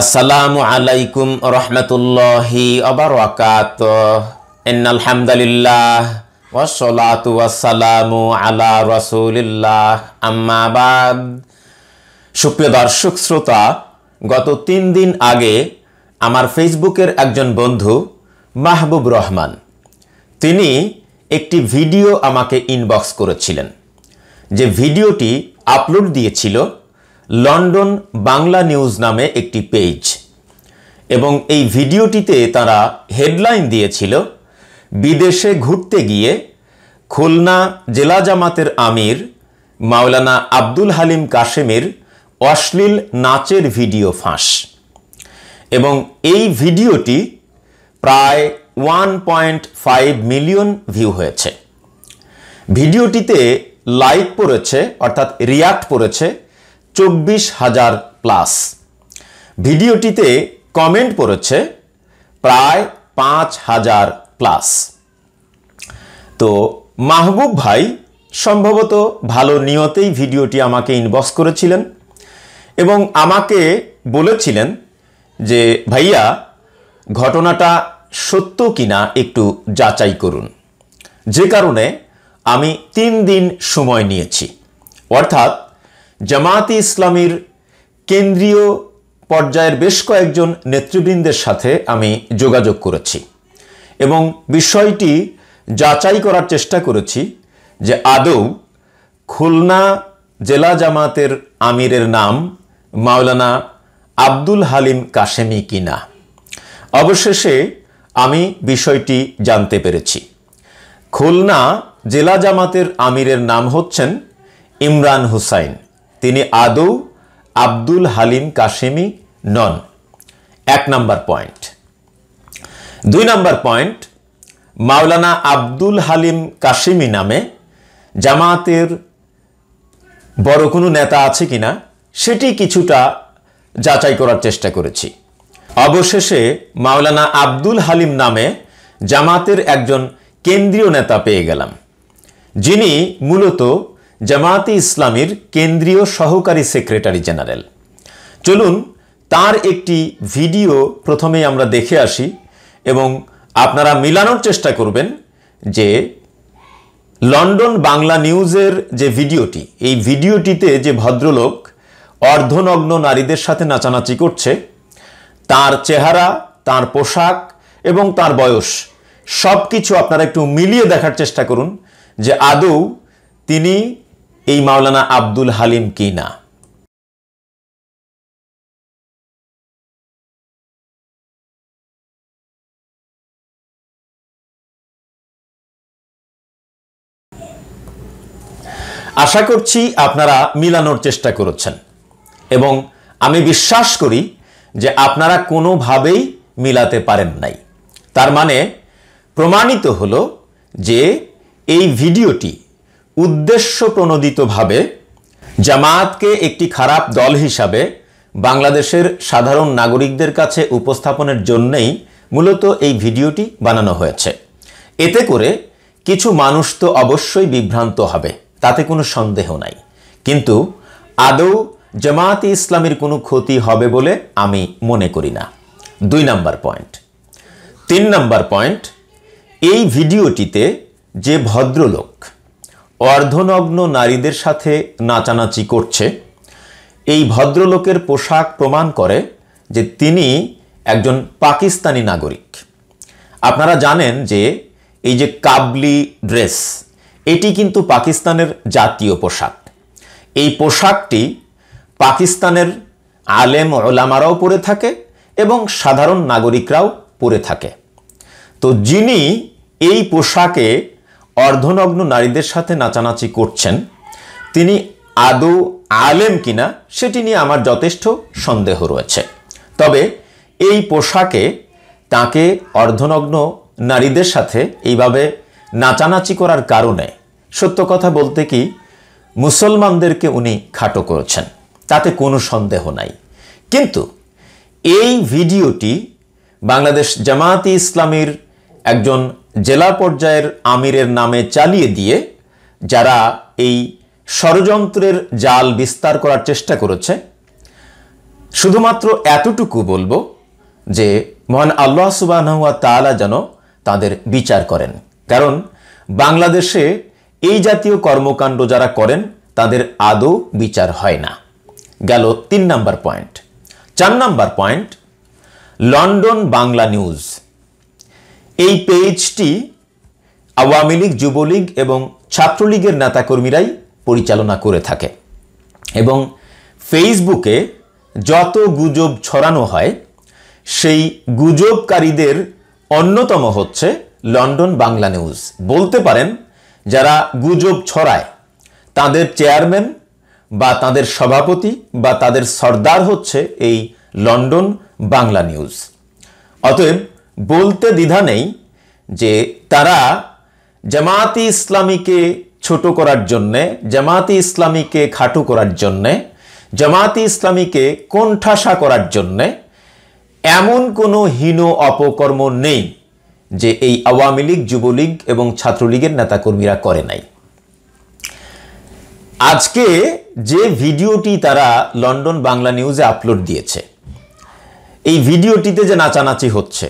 আসসালামু আলাইকুম রহমতুল্লাহি অবরাকাত ইন্নাল হামদুলিল্লাহ ওয়াসসালাতু ওয়াসসালামু আলা রাসূলিল্লাহ আম্মাবাদ বাদ সুপ্রিয় দর্শক শ্রোতা গত তিন দিন আগে আমার ফেসবুকের একজন বন্ধু মাহবুব রহমান তিনি একটি ভিডিও আমাকে ইনবক্স করেছিলেন যে ভিডিওটি আপলোড দিয়েছিল লন্ডন বাংলা নিউজ নামে একটি পেজ এবং এই ভিডিওটিতে তারা হেডলাইন দিয়েছিল বিদেশে ঘুরতে গিয়ে খুলনা জেলা জামাতের আমির মাওলানা আব্দুল হালিম কাশেমের অশ্লীল নাচের ভিডিও ফাঁস এবং এই ভিডিওটি প্রায় one point five million view হয়েছে ভিডিওটিতে লাইক পড়েছে অর্থাৎ রিয়াক্ট পড়েছে চব্বিশ হাজার প্লাস ভিডিওটিতে কমেন্ট পড়েছে প্রায় পাঁচ হাজার প্লাস তো মাহবুব ভাই সম্ভবত ভালো নিয়তেই ভিডিওটি আমাকে ইনবক্স করেছিলেন এবং আমাকে বলেছিলেন যে ভাইয়া ঘটনাটা সত্য কিনা একটু যাচাই করুন যে কারণে আমি তিন দিন সময় নিয়েছি অর্থাৎ জামায়াতে ইসলামীর কেন্দ্রীয় পর্যায়ের বেশ কয়েকজন নেতৃবৃন্দের সাথে আমি যোগাযোগ করেছি এবং বিষয়টি যাচাই করার চেষ্টা করেছি যে আদৌ খুলনা জেলা জামাতের আমিরের নাম মাওলানা আব্দুল হালিম কাশেমি কিনা অবশেষে আমি বিষয়টি জানতে পেরেছি খুলনা জেলা জামাতের আমিরের নাম হচ্ছেন ইমরান হুসাইন তিনি আদৌ আব্দুল হালিম কাশেমি নন এক নম্বর পয়েন্ট দুই নাম্বার পয়েন্ট মাওলানা আব্দুল হালিম কাশেমি নামে জামাতের বড় কোনো নেতা আছে কিনা সেটি কিছুটা যাচাই করার চেষ্টা করেছি অবশেষে মাওলানা আব্দুল হালিম নামে জামাতের একজন কেন্দ্রীয় নেতা পেয়ে গেলাম যিনি মূলত জামায়াতে ইসলামীর কেন্দ্রীয় সহকারী সেক্রেটারি জেনারেল চলুন তার একটি ভিডিও প্রথমেই আমরা দেখে আসি এবং আপনারা মিলানোর চেষ্টা করবেন যে লন্ডন বাংলা নিউজের যে ভিডিওটি এই ভিডিওটিতে যে ভদ্রলোক অর্ধনগ্ন নারীদের সাথে নাচানাচি করছে তার চেহারা তার পোশাক এবং তার বয়স সব কিছু আপনারা একটু মিলিয়ে দেখার চেষ্টা করুন যে আদৌ তিনি এই মাওলানা আব্দুল হালিম কি না আশা করছি আপনারা মিলানোর চেষ্টা করেছেন এবং আমি বিশ্বাস করি যে আপনারা কোনোভাবেই মিলাতে পারেন নাই তার মানে প্রমাণিত হলো যে এই ভিডিওটি উদ্দেশ্য প্রণোদিতভাবে জামায়াতকে একটি খারাপ দল হিসাবে বাংলাদেশের সাধারণ নাগরিকদের কাছে উপস্থাপনের জন্যেই মূলত এই ভিডিওটি বানানো হয়েছে এতে করে কিছু মানুষ তো অবশ্যই বিভ্রান্ত হবে তাতে কোনো সন্দেহ নাই কিন্তু আদৌ জামায়াত ইসলামের কোনো ক্ষতি হবে বলে আমি মনে করি না দুই নাম্বার পয়েন্ট তিন নাম্বার পয়েন্ট এই ভিডিওটিতে যে ভদ্রলোক অর্ধনগ্ন নারীদের সাথে নাচানাচি করছে এই ভদ্রলোকের পোশাক প্রমাণ করে যে তিনি একজন পাকিস্তানি নাগরিক আপনারা জানেন যে এই যে কাবলি ড্রেস এটি কিন্তু পাকিস্তানের জাতীয় পোশাক এই পোশাকটি পাকিস্তানের আলেম ওলামারাও পরে থাকে এবং সাধারণ নাগরিকরাও পরে থাকে তো যিনি এই পোশাকে অর্ধনগ্ন নারীদের সাথে নাচানাচি করছেন তিনি আদৌ আলেম কিনা সেটি নিয়ে আমার যথেষ্ট সন্দেহ রয়েছে তবে এই পোশাকে তাকে অর্ধনগ্ন নারীদের সাথে এইভাবে নাচানাচি করার কারণে সত্য কথা বলতে কি মুসলমানদেরকে উনি খাটো করেছেন তাতে কোনো সন্দেহ নাই কিন্তু এই ভিডিওটি বাংলাদেশ জামায়াতি ইসলামীর একজন জেলা পর্যায়ের আমিরের নামে চালিয়ে দিয়ে যারা এই ষড়যন্ত্রের জাল বিস্তার করার চেষ্টা করেছে শুধুমাত্র এতটুকু বলবো যে মহান আল্লাহ সুবাহা তালা যেন তাদের বিচার করেন কারণ বাংলাদেশে এই জাতীয় কর্মকাণ্ড যারা করেন তাদের আদৌ বিচার হয় না গেল তিন নাম্বার পয়েন্ট চার number point London Bangla news এই পেজটি আওয়ামী লীগ যুবলীগ এবং ছাত্রলীগের নেতাকর্মীরাই পরিচালনা করে থাকে এবং ফেসবুকে যত গুজব ছড়ানো হয় সেই গুজবকারীদের অন্যতম হচ্ছে লন্ডন বাংলা নিউজ বলতে পারেন যারা গুজব ছড়ায় তাদের চেয়ারম্যান বা তাদের সভাপতি বা তাদের সর্দার হচ্ছে এই লন্ডন বাংলা নিউজ অতএব বলতে দ্বিধা নেই যে তারা জামাতি ইসলামীকে ছোট করার জন্যে জামাতি ইসলামীকে খাটু করার জন্যে জামাতি ইসলামীকে কোণঠাসা করার জন্যে এমন কোনো হীন অপকর্ম নেই যে এই আওয়ামী লীগ যুবলীগ এবং ছাত্রলীগের নেতাকর্মীরা করে নাই আজকে যে ভিডিওটি তারা লন্ডন বাংলা নিউজে আপলোড দিয়েছে এই ভিডিওটিতে যে নাচানাচি হচ্ছে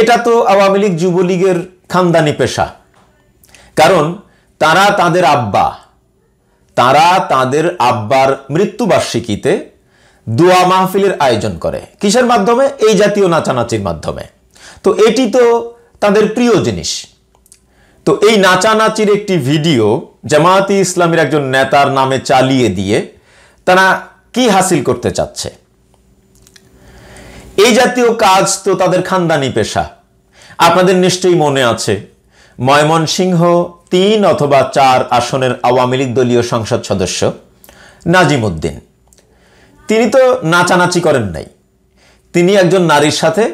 এটা তো আওয়ামী লীগ যুবলীগের খানদানি পেশা কারণ তারা তাদের আব্বা তারা তাদের আব্বার মৃত্যুবার্ষিকীতে দোয়া মাহফিলের আয়োজন করে কিসের মাধ্যমে এই জাতীয় নাচানাচির মাধ্যমে তো এটি তো তাদের প্রিয় জিনিস তো এই নাচানাচির একটি ভিডিও জামায়াতি ইসলামের একজন নেতার নামে চালিয়ে দিয়ে তারা কি হাসিল করতে চাচ্ছে এই জাতীয় কাজ তো তাদের খানদানি পেশা আপনাদের নিশ্চয়ই মনে আছে ময়মনসিংহ তিন অথবা চার আসনের আওয়ামী লীগ দলীয় সংসদ সদস্য নাজিম উদ্দিন তিনি তো নাচানাচি করেন নাই তিনি একজন নারীর সাথে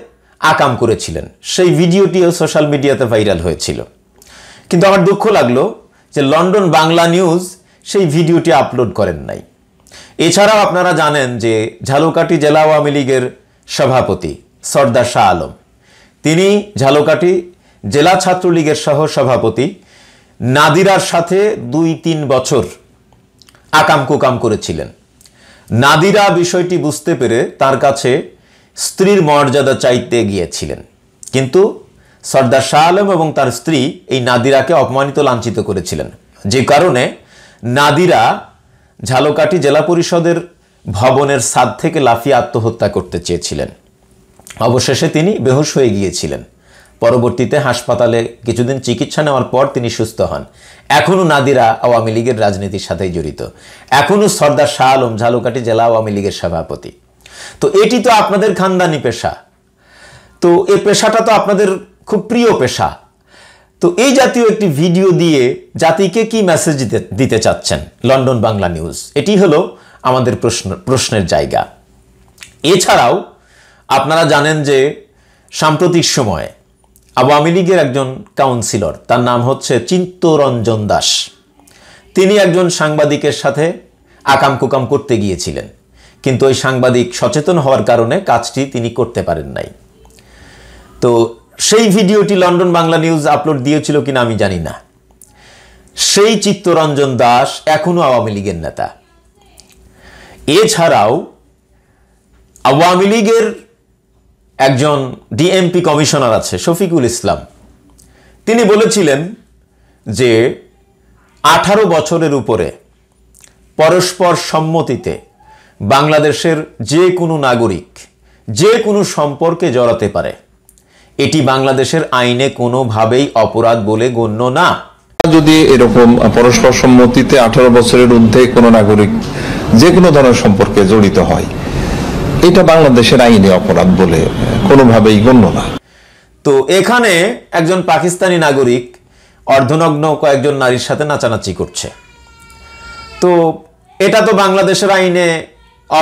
আকাম করেছিলেন সেই ভিডিওটিও সোশ্যাল মিডিয়াতে ভাইরাল হয়েছিল কিন্তু আমার দুঃখ লাগলো যে লন্ডন বাংলা নিউজ সেই ভিডিওটি আপলোড করেন নাই এছাড়াও আপনারা জানেন যে ঝালকাটি জেলা আওয়ামী লীগের সভাপতি সর্দার শাহ আলম তিনি ঝালকাটি জেলা ছাত্রলীগের সহ সভাপতি নাদিরার সাথে দুই তিন বছর আকাম কুকাম করেছিলেন নাদিরা বিষয়টি বুঝতে পেরে তার কাছে স্ত্রীর মর্যাদা চাইতে গিয়েছিলেন কিন্তু সর্দার শাহ আলম এবং তার স্ত্রী এই নাদিরাকে অপমানিত লাঞ্ছিত করেছিলেন যে কারণে নাদিরা ঝালকাটি জেলা পরিষদের ভবনের সাদ থেকে লাফিয়ে আত্মহত্যা করতে চেয়েছিলেন অবশেষে তিনি বেহোশ হয়ে গিয়েছিলেন পরবর্তীতে হাসপাতালে কিছুদিন চিকিৎসা নেওয়ার পর তিনি সুস্থ হন এখনও নাদিরা আওয়ামী লীগের রাজনীতির সাথেই জড়িত এখনও সর্দার শাহ আলম ঝালুকাটি জেলা আওয়ামী লীগের সভাপতি তো এটি তো আপনাদের খানদানি পেশা তো এ পেশাটা তো আপনাদের খুব প্রিয় পেশা তো এই জাতীয় একটি ভিডিও দিয়ে জাতিকে কি মেসেজ দিতে চাচ্ছেন লন্ডন বাংলা নিউজ এটি হলো আমাদের প্রশ্ন প্রশ্নের জায়গা এছাড়াও আপনারা জানেন যে সাম্প্রতিক সময়ে আওয়ামী লীগের একজন কাউন্সিলর তার নাম হচ্ছে চিত্তরঞ্জন দাস তিনি একজন সাংবাদিকের সাথে আকাম কুকাম করতে গিয়েছিলেন কিন্তু ওই সাংবাদিক সচেতন হওয়ার কারণে কাজটি তিনি করতে পারেন নাই তো সেই ভিডিওটি লন্ডন বাংলা নিউজ আপলোড দিয়েছিল কিনা আমি জানি না সেই চিত্তরঞ্জন দাস এখনও আওয়ামী লীগের নেতা এছাড়াও আওয়ামী লীগের একজন ডিএমপি কমিশনার আছে শফিকুল ইসলাম তিনি বলেছিলেন যে আঠারো বছরের উপরে পরস্পর সম্মতিতে বাংলাদেশের যে কোনো নাগরিক যে কোনো সম্পর্কে জড়াতে পারে এটি বাংলাদেশের আইনে কোনোভাবেই অপরাধ বলে গণ্য না যদি এরকম পরস্পর সম্মতিতে আঠারো বছরের ঊর্ধ্বে কোনো নাগরিক যে কোনো ধরনের সম্পর্কে জড়িত হয় এটা বাংলাদেশের আইনে অপরাধ বলে কোনোভাবেই গণ্য না তো এখানে একজন পাকিস্তানি নাগরিক অর্ধনগ্ন কয়েকজন নারীর সাথে নাচানাচি করছে তো এটা তো বাংলাদেশের আইনে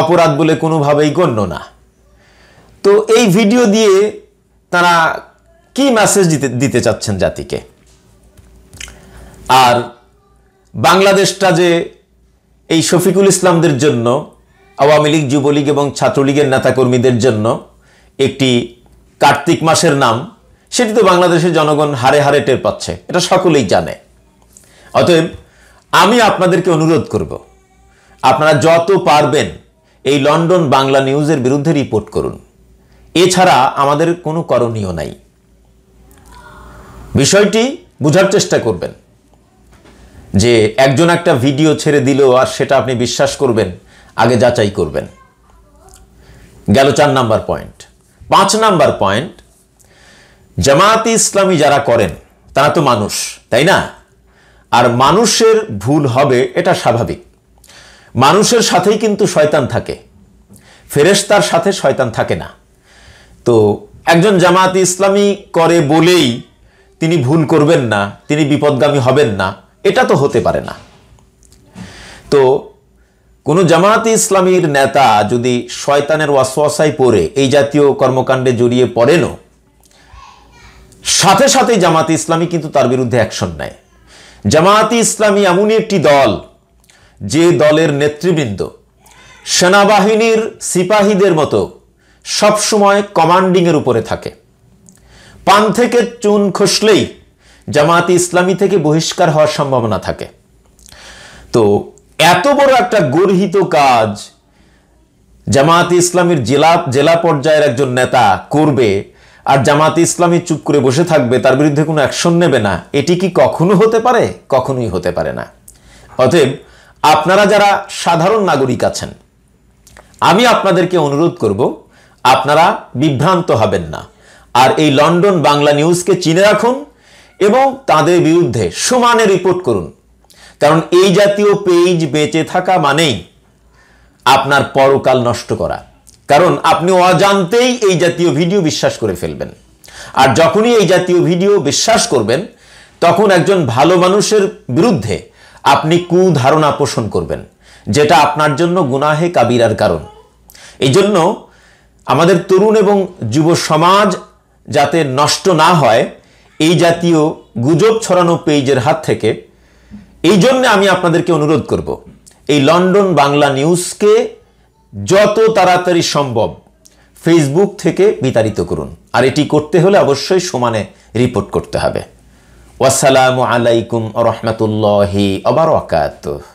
অপরাধ বলে কোনোভাবেই গণ্য না তো এই ভিডিও দিয়ে তারা কি মেসেজ দিতে দিতে চাচ্ছেন জাতিকে আর বাংলাদেশটা যে এই শফিকুল ইসলামদের জন্য আওয়ামী লীগ যুবলীগ এবং ছাত্রলীগের নেতাকর্মীদের জন্য একটি কার্তিক মাসের নাম সেটি তো বাংলাদেশের জনগণ হারে হারে টের পাচ্ছে এটা সকলেই জানে অতএব আমি আপনাদেরকে অনুরোধ করব আপনারা যত পারবেন এই লন্ডন বাংলা নিউজের বিরুদ্ধে রিপোর্ট করুন এছাড়া আমাদের কোনো করণীয় নাই বিষয়টি বোঝার চেষ্টা করবেন যে একজন একটা ভিডিও ছেড়ে দিল আর সেটা আপনি বিশ্বাস করবেন আগে যাচাই করবেন গেল চার নাম্বার পয়েন্ট পাঁচ নাম্বার পয়েন্ট জামায়াতি ইসলামী যারা করেন তারা তো মানুষ তাই না আর মানুষের ভুল হবে এটা স্বাভাবিক মানুষের সাথেই কিন্তু শয়তান থাকে ফেরেস্তার সাথে শয়তান থাকে না তো একজন জামায়াতি ইসলামী করে বলেই তিনি ভুল করবেন না তিনি বিপদগামী হবেন না এটা তো হতে পারে না তো কোনো জামায়াতে ইসলামীর নেতা যদি শয়তানের ওয়াসওয়াসায় পড়ে এই জাতীয় কর্মকাণ্ডে জড়িয়ে পড়েনও সাথে সাথে জামাতি ইসলামী কিন্তু তার বিরুদ্ধে অ্যাকশন নেয় জামায়াতে ইসলামী এমনই একটি দল যে দলের নেতৃবৃন্দ সেনাবাহিনীর সিপাহীদের মতো সবসময় কমান্ডিংয়ের উপরে থাকে পান থেকে চুন খসলেই জামাতে ইসলামী থেকে বহিষ্কার হওয়ার সম্ভাবনা থাকে তো এত বড় একটা গর্হিত কাজ জামায়াতে ইসলামীর জেলা জেলা পর্যায়ের একজন নেতা করবে আর জামাতে ইসলামী চুপ করে বসে থাকবে তার বিরুদ্ধে কোনো অ্যাকশন নেবে না এটি কি কখনো হতে পারে কখনোই হতে পারে না অতএব আপনারা যারা সাধারণ নাগরিক আছেন আমি আপনাদেরকে অনুরোধ করব আপনারা বিভ্রান্ত হবেন না আর এই লন্ডন বাংলা নিউজকে চিনে রাখুন এবং তাদের বিরুদ্ধে সমানে রিপোর্ট করুন কারণ এই জাতীয় পেজ বেঁচে থাকা মানেই আপনার পরকাল নষ্ট করা কারণ আপনি অজান্তেই এই জাতীয় ভিডিও বিশ্বাস করে ফেলবেন আর যখনই এই জাতীয় ভিডিও বিশ্বাস করবেন তখন একজন ভালো মানুষের বিরুদ্ধে আপনি কুধারণা পোষণ করবেন যেটা আপনার জন্য গুনাহে কাবিরার কারণ এই জন্য আমাদের তরুণ এবং যুব সমাজ যাতে নষ্ট না হয় এই জাতীয় গুজব ছড়ানো পেজের হাত থেকে এই জন্যে আমি আপনাদেরকে অনুরোধ করব এই লন্ডন বাংলা নিউজকে যত তাড়াতাড়ি সম্ভব ফেসবুক থেকে বিতাড়িত করুন আর এটি করতে হলে অবশ্যই সমানে রিপোর্ট করতে হবে ওয়াসালামু আলাইকুম আবার অবরাকাতুহ